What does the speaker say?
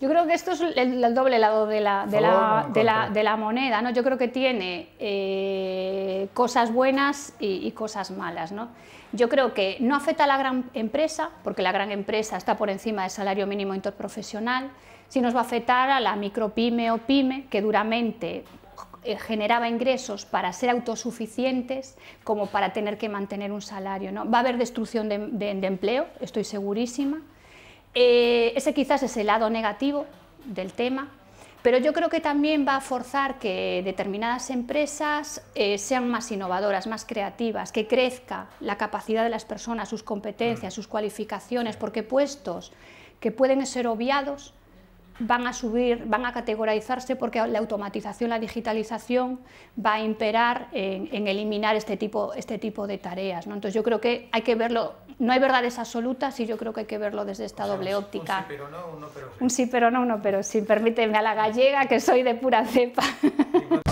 Yo creo que esto es el, doble lado de la, moneda, ¿no? Yo creo que tiene eh, cosas buenas y, cosas malas, ¿no? Yo creo que no afecta a la gran empresa, porque la gran empresa está por encima del salario mínimo interprofesional, si nos va a afectar a la micropyme o pyme, que duramente eh, generaba ingresos para ser autosuficientes como para tener que mantener un salario. ¿no? Va a haber destrucción de empleo, estoy segurísima. Eh, ese quizás es el lado negativo del tema, pero yo creo que también va a forzar que determinadas empresas eh, sean más innovadoras, más creativas, que crezca la capacidad de las personas, sus competencias, mm. sus cualificaciones, porque puestos que pueden ser obviados van a subir, van a categorizarse porque la automatización, la digitalización va a imperar en, eliminar este tipo, este tipo de tareas. ¿no? Entonces yo creo que hay que verlo, no hay verdades absolutas y yo creo que hay que verlo desde esta doble óptica. sí pero no, pero sí. no, pero sí. Permíteme a la gallega que soy de pura cepa.